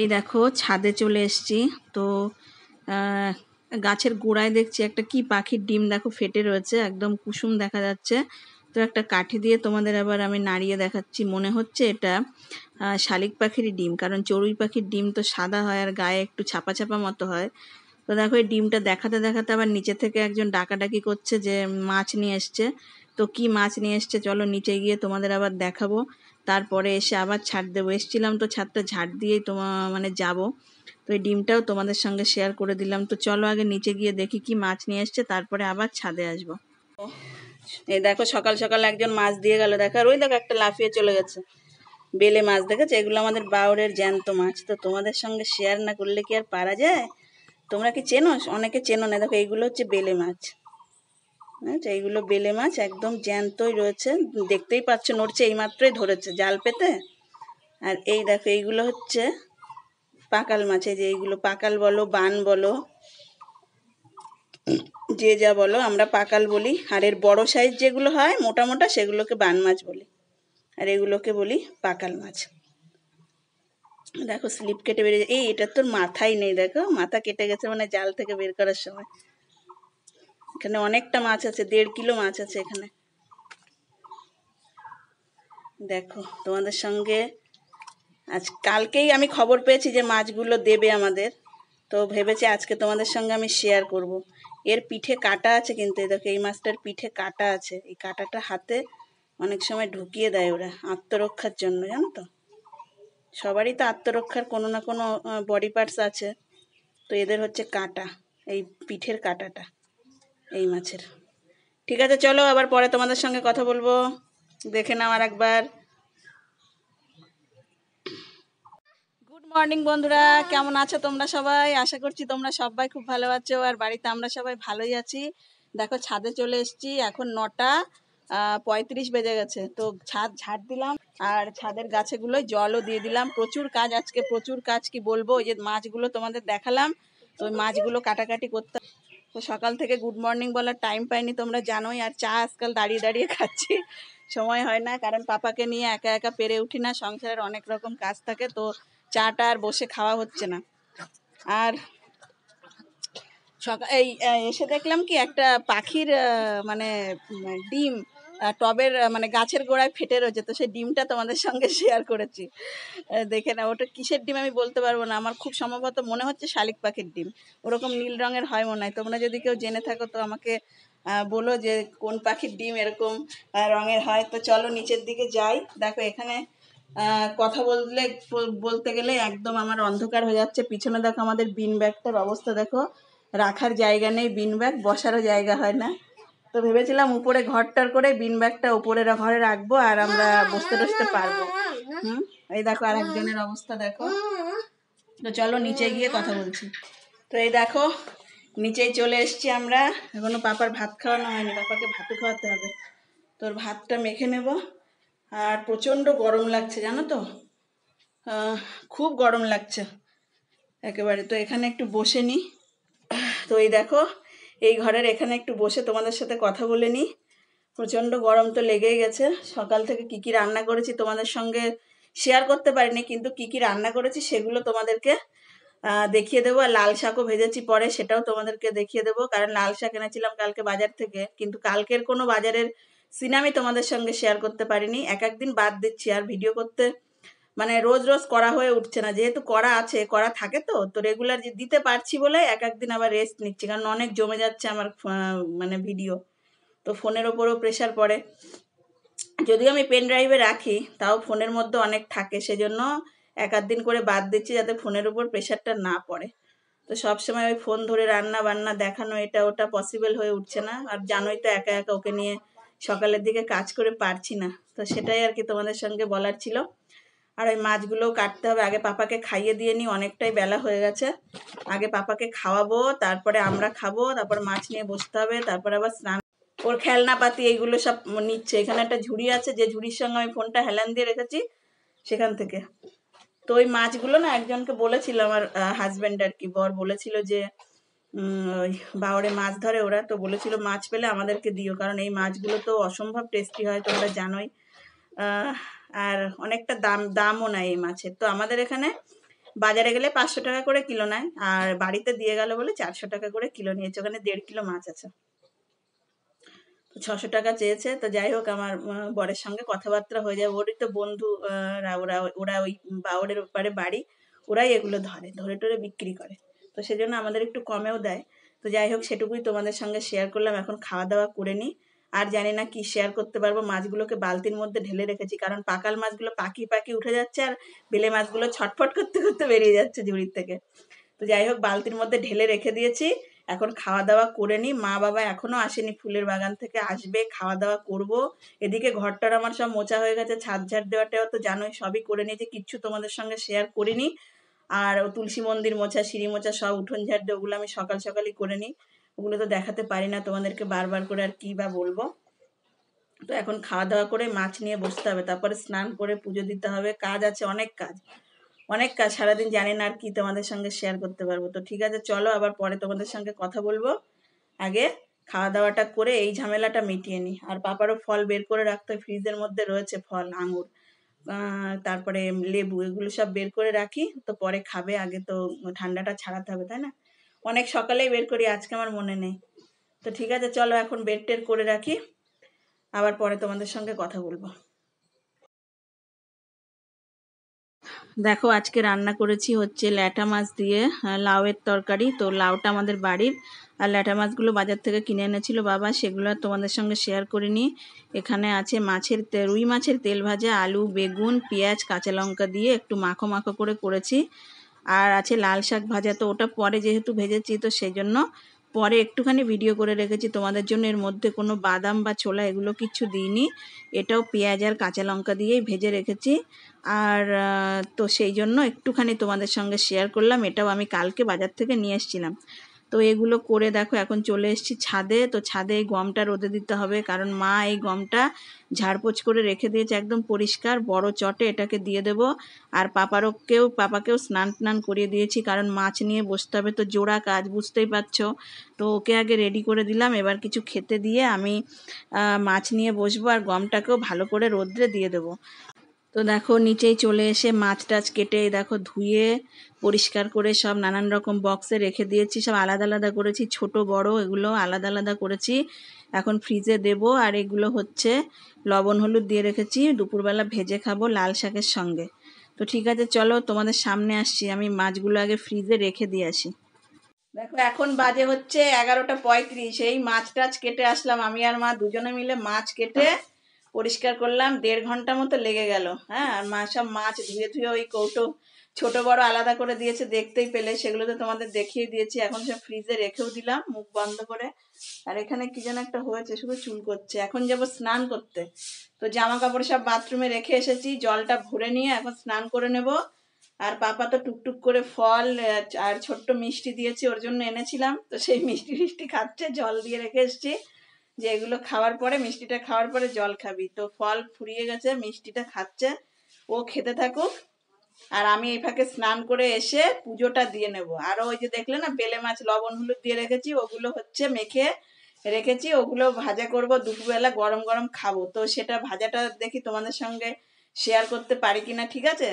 এই দেখো ছাদে চলে এসছি তো গাছের গোড়ায় দেখছি একটা কি পাখির ডিম দেখো ফেটে রয়েছে একদম কুসুম দেখা যাচ্ছে তো একটা কাঠি দিয়ে তোমাদের আবার আমি নাড়িয়ে দেখাচ্ছি মনে হচ্ছে এটা শালিক পাখিরই ডিম কারণ চড়ুই পাখির ডিম তো সাদা হয় আর গায়ে একটু ছাপা ছাপা মতো হয় তো দেখো এই ডিমটা দেখাতে দেখাতে আবার নিচে থেকে একজন ডাকাডাকি করছে যে মাছ নিয়ে এসছে তো কি মাছ নিয়ে এসছে চলো নিচে গিয়ে তোমাদের আবার দেখাবো তারপরে এসে আবার ছাড় দেবো এসছিলাম তো ছাদটা ঝাড় দিয়েই তোমা মানে যাব তো এই ডিমটাও তোমাদের সঙ্গে শেয়ার করে দিলাম তো চলো আগে নিচে গিয়ে দেখি কি মাছ নিয়ে এসছে তারপরে আবার ছাদে আসবো এই দেখো সকাল সকাল একজন মাছ দিয়ে গেল দেখো আর ওই দেখো একটা লাফিয়ে চলে গেছে বেলে মাছ দেখেছে এগুলো আমাদের বাউরের জ্যান্ত মাছ তো তোমাদের সঙ্গে শেয়ার না করলে কি আর পারা যায় তোমরা কি চেনো অনেকে চেনো না দেখো এইগুলো হচ্ছে বেলে মাছ হ্যাঁ, এইগুলো বেলে মাছ একদম জ্যান্তই রয়েছে দেখতেই পাচ্ছ নড়ছে এই মাত্রই ধরেছে জাল পেতে আর এই দেখো এইগুলো হচ্ছে পাকাল মাছ এই যে এইগুলো পাকাল বলো বান বলো যে যা বলো আমরা পাকাল বলি আর এর বড় সাইজ যেগুলো হয় মোটা মোটা সেগুলোকে বান মাছ বলি আর এগুলোকে বলি পাকাল মাছ দেখো স্লিপ কেটে বেরিয়ে এই এটার তোর মাথাই নেই দেখো মাথা কেটে গেছে মানে জাল থেকে বের করার সময় এখানে অনেকটা মাছ আছে দেড় কিলো মাছ আছে এখানে দেখো তোমাদের সঙ্গে আজ কালকেই আমি খবর পেয়েছি যে মাছগুলো দেবে আমাদের তো ভেবেছি আজকে তোমাদের সঙ্গে আমি শেয়ার করব। এর পিঠে কাটা আছে কিন্তু দেখো এই মাছটার পিঠে কাটা আছে এই কাটাটা হাতে অনেক সময় ঢুকিয়ে দেয় ওরা আত্মরক্ষার জন্য জানো তো সবারই তো আত্মরক্ষার কোনো না কোনো বডি পার্টস আছে তো এদের হচ্ছে কাটা এই পিঠের কাটাটা এই মাছের ঠিক আছে চলো আবার পরে তোমাদের সঙ্গে কথা বলবো দেখে নাও আর একবার গুড মর্নিং বন্ধুরা কেমন আছো তোমরা সবাই আশা করছি তোমরা সবাই খুব ভালো আছো আর বাড়িতে আমরা সবাই ভালোই আছি দেখো ছাদে চলে এসছি এখন নটা পঁয়ত্রিশ বেজে গেছে তো ছাদ ঝাড় দিলাম আর ছাদের গাছেগুলোয় জলও দিয়ে দিলাম প্রচুর কাজ আজকে প্রচুর কাজ কি বলবো ওই যে মাছগুলো তোমাদের দেখালাম তো মাছগুলো কাটাকাটি করতে তো সকাল থেকে গুড মর্নিং বলার টাইম পাইনি তোমরা জানোই আর চা আজকাল দাঁড়িয়ে দাঁড়িয়ে খাচ্ছি সময় হয় না কারণ পাপাকে নিয়ে একা একা পেরে উঠি না সংসারের অনেক রকম কাজ থাকে তো চাটা আর বসে খাওয়া হচ্ছে না আর সকাল এই এসে দেখলাম কি একটা পাখির মানে ডিম টবের মানে গাছের গোড়ায় ফেটে রয়েছে তো সেই ডিমটা তোমাদের সঙ্গে শেয়ার করেছি দেখে না ওটা কিসের ডিম আমি বলতে পারবো না আমার খুব সম্ভবত মনে হচ্ছে শালিক পাখির ডিম ওরকম নীল রঙের হয় মনে হয় তোমরা যদি কেউ জেনে থাকো তো আমাকে বলো যে কোন পাখির ডিম এরকম রঙের হয় তো চলো নিচের দিকে যাই দেখো এখানে কথা বললে বলতে গেলে একদম আমার অন্ধকার হয়ে যাচ্ছে পিছনে দেখো আমাদের বিন ব্যাগটার অবস্থা দেখো রাখার জায়গা নেই বিন ব্যাগ বসারও জায়গা হয় না তো ভেবেছিলাম উপরে ঘরটার করে বিন ব্যাগটা উপরে ঘরে রাখবো আর আমরা বসতে টসতে পারবো হুম এই দেখো আর একজনের অবস্থা দেখো তো চলো নিচে গিয়ে কথা বলছি তো এই দেখো নিচেই চলে এসছি আমরা এখনো পাপার ভাত খাওয়ানো হয়নি পাপাকে ভাতও খাওয়াতে হবে তোর ভাতটা মেখে নেব আর প্রচণ্ড গরম লাগছে জানো তো খুব গরম লাগছে একেবারে তো এখানে একটু বসে নিই তো এই দেখো এই ঘরের এখানে একটু বসে তোমাদের সাথে কথা বলে নিই প্রচণ্ড গরম তো লেগেই গেছে সকাল থেকে কি কি রান্না করেছি তোমাদের সঙ্গে শেয়ার করতে পারিনি কিন্তু কি কি রান্না করেছি সেগুলো তোমাদেরকে দেখিয়ে দেবো আর লাল শাকও ভেজেছি পরে সেটাও তোমাদেরকে দেখিয়ে দেবো কারণ লাল শাক এনেছিলাম কালকে বাজার থেকে কিন্তু কালকের কোনো বাজারের সিন আমি তোমাদের সঙ্গে শেয়ার করতে পারিনি এক একদিন বাদ দিচ্ছি আর ভিডিও করতে মানে রোজ রোজ করা হয়ে উঠছে না যেহেতু করা আছে করা থাকে তো তো রেগুলার যে দিতে পারছি বলে এক একদিন আবার রেস্ট নিচ্ছি কারণ অনেক জমে যাচ্ছে আমার মানে ভিডিও তো ফোনের ওপরও প্রেশার পড়ে যদিও আমি পেন ড্রাইভে রাখি তাও ফোনের মধ্যে অনেক থাকে সেজন্য এক আধ দিন করে বাদ দিচ্ছি যাতে ফোনের উপর প্রেশারটা না পড়ে তো সবসময় ওই ফোন ধরে রান্না বান্না দেখানো এটা ওটা পসিবল হয়ে উঠছে না আর জানোই তো একা একা ওকে নিয়ে সকালের দিকে কাজ করে পারছি না তো সেটাই আর কি তোমাদের সঙ্গে বলার ছিল আর ওই মাছগুলোও কাটতে হবে আগে পাপাকে খাইয়ে দিয়ে নিই অনেকটাই বেলা হয়ে গেছে আগে পাপাকে খাওয়াবো তারপরে আমরা খাবো তারপর মাছ নিয়ে বসতে হবে তারপর আবার স্নান ওর খেলনাপাতি এইগুলো সব নিচ্ছে এখানে একটা ঝুড়ি আছে যে ঝুড়ির সঙ্গে আমি ফোনটা হেলান দিয়ে রেখেছি সেখান থেকে তো ওই মাছগুলো না একজনকে বলেছিল আমার হাজব্যান্ড আর কি বর বলেছিল যে ওই মাছ ধরে ওরা তো বলেছিল মাছ পেলে আমাদেরকে দিও কারণ এই মাছগুলো তো অসম্ভব টেস্টি হয় তোমরা জানোই আর অনেকটা দাম দামও নেয় এই মাছের তো আমাদের এখানে বাজারে গেলে পাঁচশো টাকা করে কিলো নেয় আর বাড়িতে দিয়ে গেল বলে চারশো টাকা করে কিলো নিয়েছে ওখানে দেড় কিলো মাছ আছে ছশো টাকা চেয়েছে তো যাই হোক আমার বরের সঙ্গে কথাবার্তা হয়ে যায় ওরই তো বন্ধু ওরা ওরা ওই বাউরের ওপারে বাড়ি ওরাই এগুলো ধরে ধরে টরে বিক্রি করে তো সেজন্য আমাদের একটু কমেও দেয় তো যাই হোক সেটুকুই তোমাদের সঙ্গে শেয়ার করলাম এখন খাওয়া দাওয়া করে নিই আর জানি না কি শেয়ার করতে পারবো মাছগুলোকে বালতির মধ্যে ঢেলে রেখেছি কারণ পাকাল মাছগুলো পাকি পাকি উঠে যাচ্ছে আর বেলে মাছগুলো ছটফট করতে করতে বেরিয়ে যাচ্ছে ঝুড়ির থেকে তো যাই হোক বালতির মধ্যে ঢেলে রেখে দিয়েছি এখন খাওয়া দাওয়া করে নিই মা বাবা এখনও আসেনি ফুলের বাগান থেকে আসবে খাওয়া দাওয়া করব এদিকে ঘরটার আমার সব মোচা হয়ে গেছে ছাদ ঝাড় দেওয়াটাও তো জানোই সবই করে নিয়েছি কিচ্ছু তোমাদের সঙ্গে শেয়ার করিনি আর তুলসী মন্দির মোছা সিঁড়ি মোছা সব উঠোন ঝাড় দিয়ে ওগুলো আমি সকাল সকালই করে নিই ওগুলো তো দেখাতে পারি না তোমাদেরকে বারবার করে আর কী বা বলবো তো এখন খাওয়া দাওয়া করে মাছ নিয়ে বসতে হবে তারপরে স্নান করে পুজো দিতে হবে কাজ আছে অনেক কাজ অনেক কাজ সারাদিন জানি না আর কি তোমাদের সঙ্গে শেয়ার করতে পারবো তো ঠিক আছে চলো আবার পরে তোমাদের সঙ্গে কথা বলবো আগে খাওয়া দাওয়াটা করে এই ঝামেলাটা মিটিয়ে নিই আর পাপারও ফল বের করে রাখতে ফ্রিজের মধ্যে রয়েছে ফল আঙুর তারপরে লেবু এগুলো সব বের করে রাখি তো পরে খাবে আগে তো ঠান্ডাটা ছাড়াতে হবে তাই না অনেক সকালেই বের করি আজকে আমার মনে নেই তো ঠিক আছে চলো এখন বেড টের করে রাখি আবার পরে তোমাদের সঙ্গে কথা বলবো দেখো আজকে রান্না করেছি হচ্ছে ল্যাটা মাছ দিয়ে লাউয়ের তরকারি তো লাউটা আমাদের বাড়ির আর ল্যাটা মাছগুলো বাজার থেকে কিনে এনেছিল বাবা সেগুলো তোমাদের সঙ্গে শেয়ার করে নিই এখানে আছে মাছের রুই মাছের তেল ভাজা আলু বেগুন পেঁয়াজ কাঁচা লঙ্কা দিয়ে একটু মাখো মাখো করে করেছি আর আছে লাল শাক ভাজা তো ওটা পরে যেহেতু ভেজেছি তো সেই জন্য পরে একটুখানি ভিডিও করে রেখেছি তোমাদের জন্য এর মধ্যে কোনো বাদাম বা ছোলা এগুলো কিছু দিইনি এটাও পেঁয়াজ আর কাঁচা লঙ্কা দিয়েই ভেজে রেখেছি আর তো সেই জন্য একটুখানি তোমাদের সঙ্গে শেয়ার করলাম এটাও আমি কালকে বাজার থেকে নিয়ে এসেছিলাম তো এগুলো করে দেখো এখন চলে এসছি ছাদে তো ছাদে এই গমটা রোদে দিতে হবে কারণ মা এই গমটা ঝাড়পোছ করে রেখে দিয়েছে একদম পরিষ্কার বড় চটে এটাকে দিয়ে দেব আর পাপারকেও পাপাকেও স্নান টান করিয়ে দিয়েছি কারণ মাছ নিয়ে বসতে হবে তো জোড়া কাজ বুঝতেই পারছো তো ওকে আগে রেডি করে দিলাম এবার কিছু খেতে দিয়ে আমি মাছ নিয়ে বসবো আর গমটাকেও ভালো করে রোদ্রে দিয়ে দেবো তো দেখো নিচেই চলে এসে মাছ টাছ কেটে দেখো ধুয়ে পরিষ্কার করে সব নানান রকম বক্সে রেখে দিয়েছি সব আলাদা আলাদা করেছি ছোট বড় এগুলো আলাদা আলাদা করেছি এখন ফ্রিজে দেব আর এগুলো হচ্ছে লবণ হলুদ দিয়ে রেখেছি দুপুরবেলা ভেজে খাবো লাল শাকের সঙ্গে তো ঠিক আছে চলো তোমাদের সামনে আসছি আমি মাছগুলো আগে ফ্রিজে রেখে দিয়ে আসি দেখো এখন বাজে হচ্ছে এগারোটা পঁয়ত্রিশ এই মাছ টাছ কেটে আসলাম আমি আর মা দুজনে মিলে মাছ কেটে পরিষ্কার করলাম দেড় ঘন্টা মতো লেগে গেল হ্যাঁ আর মা সব মাছ ধুয়ে ধুয়ে ওই কৌটো ছোট বড় আলাদা করে দিয়েছে দেখতেই পেলে সেগুলো তো তোমাদের দেখিয়ে দিয়েছি এখন সব ফ্রিজে রেখেও দিলাম মুখ বন্ধ করে আর এখানে কি যেন একটা হয়েছে শুধু চুল করছে এখন যাব স্নান করতে তো জামা কাপড় সব বাথরুমে রেখে এসেছি জলটা ভরে নিয়ে এখন স্নান করে নেব আর পাপা তো টুকটুক করে ফল আর ছোট্ট মিষ্টি দিয়েছি ওর জন্য এনেছিলাম তো সেই মিষ্টি মিষ্টি খাচ্ছে জল দিয়ে রেখে এসছি যে এগুলো খাওয়ার পরে মিষ্টিটা খাওয়ার পরে জল খাবি তো ফল ফুরিয়ে গেছে মিষ্টিটা খাচ্ছে ও খেতে থাকুক আর আমি এই ফাঁকে স্নান করে এসে পুজোটা দিয়ে নেব আর ওই যে দেখলে না বেলে মাছ লবণ হলুদ দিয়ে রেখেছি ওগুলো হচ্ছে মেখে রেখেছি ওগুলো ভাজা করব দুপুরবেলা গরম গরম খাবো তো সেটা ভাজাটা দেখি তোমাদের সঙ্গে শেয়ার করতে পারি কিনা ঠিক আছে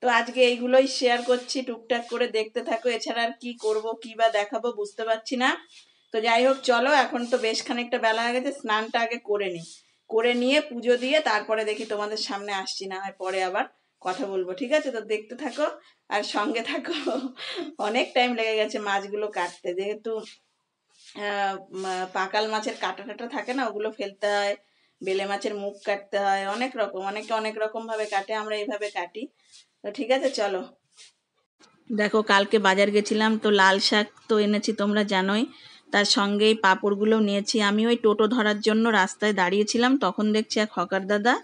তো আজকে এইগুলোই শেয়ার করছি টুকটাক করে দেখতে থাকো এছাড়া আর কি করব কি বা দেখাবো বুঝতে পারছি না তো যাই হোক চলো এখন তো বেশ খানিকটা বেলা হয়ে গেছে স্নানটা আগে করে নিই করে নিয়ে পুজো দিয়ে তারপরে দেখি তোমাদের সামনে আসছি না হয় পরে আবার কথা বলবো ঠিক আছে তো দেখতে থাকো আর সঙ্গে থাকো অনেক টাইম লেগে গেছে মাছগুলো কাটতে যেহেতু পাকাল মাছের কাটা টাটা থাকে না ওগুলো ফেলতে হয় বেলে মাছের মুখ কাটতে হয় অনেক রকম অনেকে অনেক রকমভাবে কাটে আমরা এইভাবে কাটি তো ঠিক আছে চলো দেখো কালকে বাজার গেছিলাম তো লাল শাক তো এনেছি তোমরা জানোই তার সঙ্গে এই পাঁপড়গুলো নিয়েছি আমি ওই টোটো ধরার জন্য রাস্তায় দাঁড়িয়েছিলাম তখন দেখছি এক হকার দাদা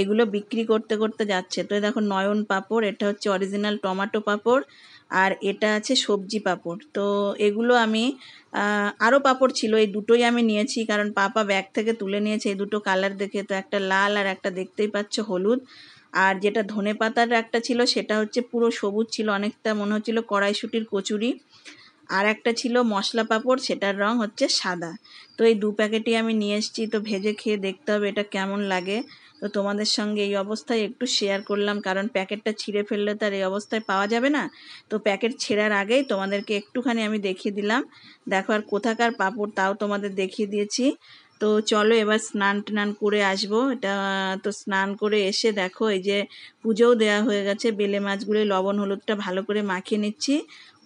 এগুলো বিক্রি করতে করতে যাচ্ছে তো দেখো নয়ন পাঁপড় এটা হচ্ছে অরিজিনাল টমাটো পাপড় আর এটা আছে সবজি পাঁপড় তো এগুলো আমি আরও পাঁপড় ছিল এই দুটোই আমি নিয়েছি কারণ পাপা ব্যাগ থেকে তুলে নিয়েছে এই দুটো কালার দেখে তো একটা লাল আর একটা দেখতেই পাচ্ছ হলুদ আর যেটা ধনে পাতার একটা ছিল সেটা হচ্ছে পুরো সবুজ ছিল অনেকটা মনে হচ্ছিলো কড়াইশুটির কচুরি আর একটা ছিল মশলা পাঁপড় সেটার রং হচ্ছে সাদা তো এই দু প্যাকেটই আমি নিয়ে এসেছি তো ভেজে খেয়ে দেখতে হবে এটা কেমন লাগে তো তোমাদের সঙ্গে এই অবস্থায় একটু শেয়ার করলাম কারণ প্যাকেটটা ছিঁড়ে ফেললে তার এই অবস্থায় পাওয়া যাবে না তো প্যাকেট ছেঁড়ার আগেই তোমাদেরকে একটুখানি আমি দেখিয়ে দিলাম দেখো আর কোথাকার পাঁপড় তাও তোমাদের দেখিয়ে দিয়েছি তো চলো এবার স্নান টান করে আসবো এটা তো স্নান করে এসে দেখো এই যে পুজোও দেওয়া হয়ে গেছে বেলে মাছগুলো লবণ হলুদটা ভালো করে মাখিয়ে নিচ্ছি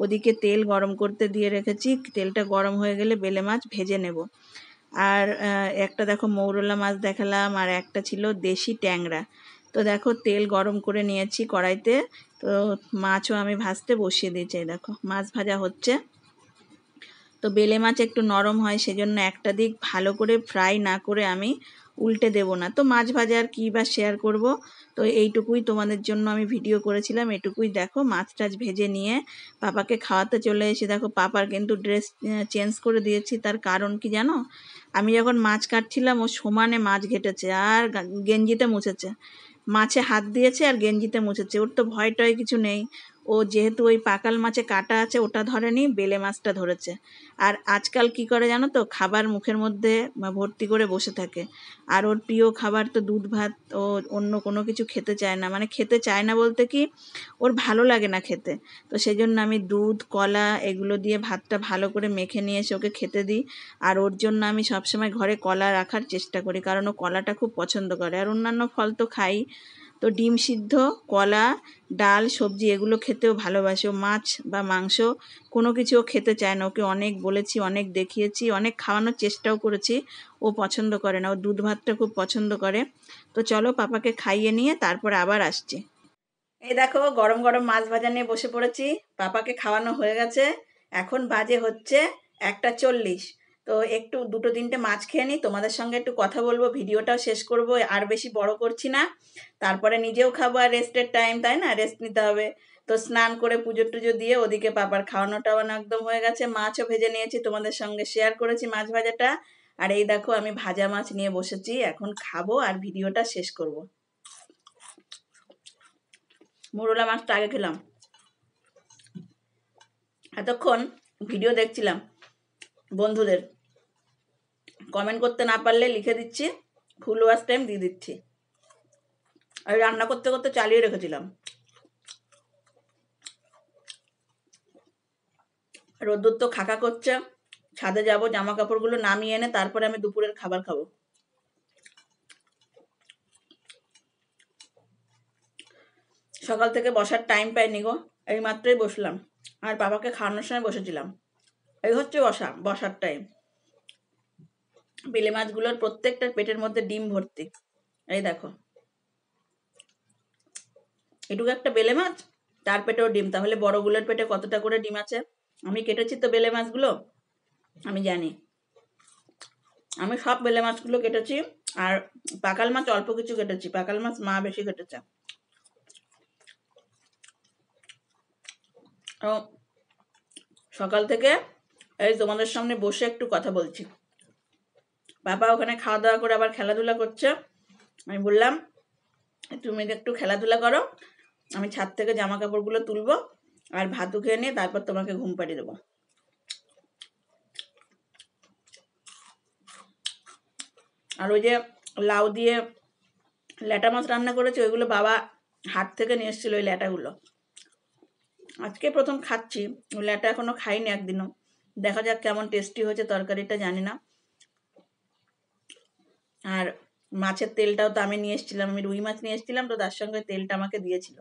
ওদিকে তেল গরম করতে দিয়ে রেখেছি তেলটা গরম হয়ে গেলে বেলে মাছ ভেজে নেব আর একটা দেখো মৌরলা মাছ দেখালাম আর একটা ছিল দেশি ট্যাংরা তো দেখো তেল গরম করে নিয়েছি কড়াইতে তো মাছও আমি ভাজতে বসিয়ে দিয়েছি দেখো মাছ ভাজা হচ্ছে তো বেলে মাছ একটু নরম হয় সেজন্য একটা দিক ভালো করে ফ্রাই না করে আমি উল্টে দেব না তো মাছ ভাজা আর কী বা শেয়ার করব তো এইটুকুই তোমাদের জন্য আমি ভিডিও করেছিলাম এটুকুই দেখো মাছ টাছ ভেজে নিয়ে পাপাকে খাওয়াতে চলে এসে দেখো পাপার কিন্তু ড্রেস চেঞ্জ করে দিয়েছি তার কারণ কি জানো আমি যখন মাছ কাটছিলাম ও সমানে মাছ ঘেটেছে আর গেঞ্জিতে মুছেছে মাছে হাত দিয়েছে আর গেঞ্জিতে মুছেছে ওর তো ভয় টয় কিছু নেই ও যেহেতু ওই পাকাল মাছে কাটা আছে ওটা ধরেনি বেলে মাছটা ধরেছে আর আজকাল কি করে জানো তো খাবার মুখের মধ্যে ভর্তি করে বসে থাকে আর ওর প্রিয় খাবার তো দুধ ভাত ও অন্য কোনো কিছু খেতে চায় না মানে খেতে চায় না বলতে কি ওর ভালো লাগে না খেতে তো সেই জন্য আমি দুধ কলা এগুলো দিয়ে ভাতটা ভালো করে মেখে নিয়ে এসে ওকে খেতে দিই আর ওর জন্য আমি সবসময় ঘরে কলা রাখার চেষ্টা করি কারণ ও কলাটা খুব পছন্দ করে আর অন্যান্য ফল তো খাই তো ডিম সিদ্ধ কলা ডাল সবজি এগুলো খেতেও ভালোবাসে মাছ বা মাংস কোনো কিছুও খেতে চায় না ওকে অনেক বলেছি অনেক দেখিয়েছি অনেক খাওয়ানোর চেষ্টাও করেছি ও পছন্দ করে না ও দুধ ভাতটা খুব পছন্দ করে তো চলো পাপাকে খাইয়ে নিয়ে তারপর আবার আসছি এই দেখো গরম গরম মাছ ভাজা নিয়ে বসে পড়েছি পাপাকে খাওয়ানো হয়ে গেছে এখন বাজে হচ্ছে একটা চল্লিশ তো একটু দুটো তিনটে মাছ খেয়ে নিই তোমাদের সঙ্গে একটু কথা বলবো ভিডিওটাও শেষ করব আর বেশি বড় করছি না তারপরে নিজেও খাবো আর রেস্টের টাইম তাই না রেস্ট নিতে হবে তো স্নান করে পুজো টুজো দিয়ে ওদিকে পাপার খাওয়ানো টাওয়ানো একদম হয়ে গেছে মাছও ভেজে নিয়েছি তোমাদের সঙ্গে শেয়ার করেছি মাছ ভাজাটা আর এই দেখো আমি ভাজা মাছ নিয়ে বসেছি এখন খাবো আর ভিডিওটা শেষ করব মুরলা মাছটা আগে খেলাম এতক্ষণ ভিডিও দেখছিলাম বন্ধুদের কমেন্ট করতে না পারলে লিখে দিচ্ছি ফুল ওয়াশ টাইম দিয়ে দিচ্ছি আর রান্না করতে করতে চালিয়ে রেখেছিলাম রোদ্দুর তো খাকা করছে ছাদে যাব জামা কাপড়গুলো নামিয়ে এনে তারপরে আমি দুপুরের খাবার খাবো সকাল থেকে বসার টাইম পাইনি গো এই মাত্রই বসলাম আর বাবাকে খাওয়ানোর সময় বসেছিলাম এই হচ্ছে বসা বসার টাইম বেলে মাছগুলোর প্রত্যেকটার পেটের মধ্যে ডিম ভর্তি এই দেখো এটুকু একটা বেলে মাছ তার পেটেও ডিম তাহলে বড়গুলোর পেটে কতটা করে ডিম আছে আমি কেটেছি তো বেলে মাছগুলো আমি জানি আমি সব বেলে মাছগুলো কেটেছি আর পাকাল মাছ অল্প কিছু কেটেছি পাকাল মাছ মা বেশি কেটেছে সকাল থেকে এই তোমাদের সামনে বসে একটু কথা বলছি বাবা ওখানে খাওয়া দাওয়া করে আবার খেলাধুলা করছে আমি বললাম তুমি একটু খেলাধুলা করো আমি ছাদ থেকে জামা কাপড়গুলো তুলবো আর ভাতু খেয়ে নিয়ে তারপর তোমাকে ঘুম পাড়িয়ে দেবো আর ওই যে লাউ দিয়ে ল্যাটা মাছ রান্না করেছে ওইগুলো বাবা হাট থেকে নিয়ে এসেছিলো ওই ল্যাটাগুলো আজকে প্রথম খাচ্ছি ল্যাটা এখনও খাইনি একদিনও দেখা যাক কেমন টেস্টি হয়েছে তরকারিটা জানি না আর মাছের তেলটাও তো আমি নিয়ে এসেছিলাম আমি রুই মাছ নিয়ে এসেছিলাম তো তার সঙ্গে তেলটা আমাকে দিয়েছিল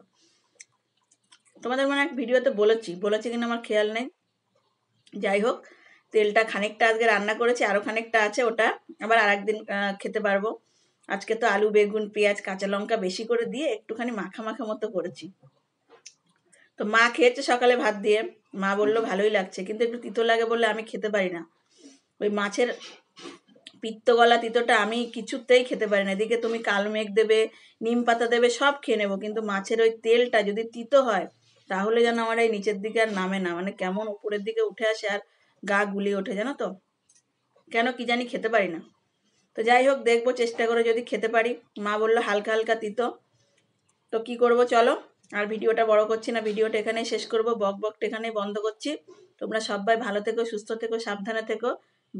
তোমাদের মনে এক ভিডিওতে বলেছি বলেছি কিন্তু আমার খেয়াল নেই যাই হোক তেলটা খানিকটা আজকে রান্না করেছি আরও খানিকটা আছে ওটা আবার আর একদিন খেতে পারবো আজকে তো আলু বেগুন পেঁয়াজ কাঁচা লঙ্কা বেশি করে দিয়ে একটুখানি মাখা মাখা মতো করেছি তো মা খেয়েছে সকালে ভাত দিয়ে মা বললো ভালোই লাগছে কিন্তু একটু তিতো লাগে বলে আমি খেতে পারি না ওই মাছের পিত্তগলা তিতোটা আমি কিছুতেই খেতে পারি না এদিকে তুমি কালমেঘ দেবে নিম পাতা দেবে সব খেয়ে নেবো কিন্তু মাছের ওই তেলটা যদি তিতো হয় তাহলে যেন আমার এই নিচের দিকে আর নামে না মানে কেমন উপরের দিকে উঠে আসে আর গা গুলি ওঠে জানো তো কেন কি জানি খেতে পারি না তো যাই হোক দেখবো চেষ্টা করে যদি খেতে পারি মা বললো হালকা হালকা তিতো তো কি করব চলো আর ভিডিওটা বড় করছি না ভিডিওটা এখানেই শেষ করব বক বকটা এখানেই বন্ধ করছি তোমরা সবাই ভালো থেকো সুস্থ থেকো সাবধানে থেকো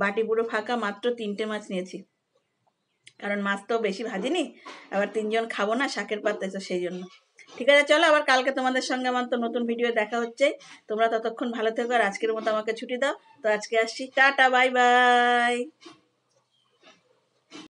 বাটি পুরো ফাঁকা মাত্র তিনটে মাছ নিয়েছি কারণ মাছ তো বেশি ভাজিনি আবার তিনজন খাবো না শাকের পাতা তো সেই জন্য ঠিক আছে চলো আবার কালকে তোমাদের সঙ্গে আমার তো নতুন ভিডিও দেখা হচ্ছে তোমরা ততক্ষণ ভালো থেকো আর আজকের মতো আমাকে ছুটি দাও তো আজকে আসছি টাটা বাই বাই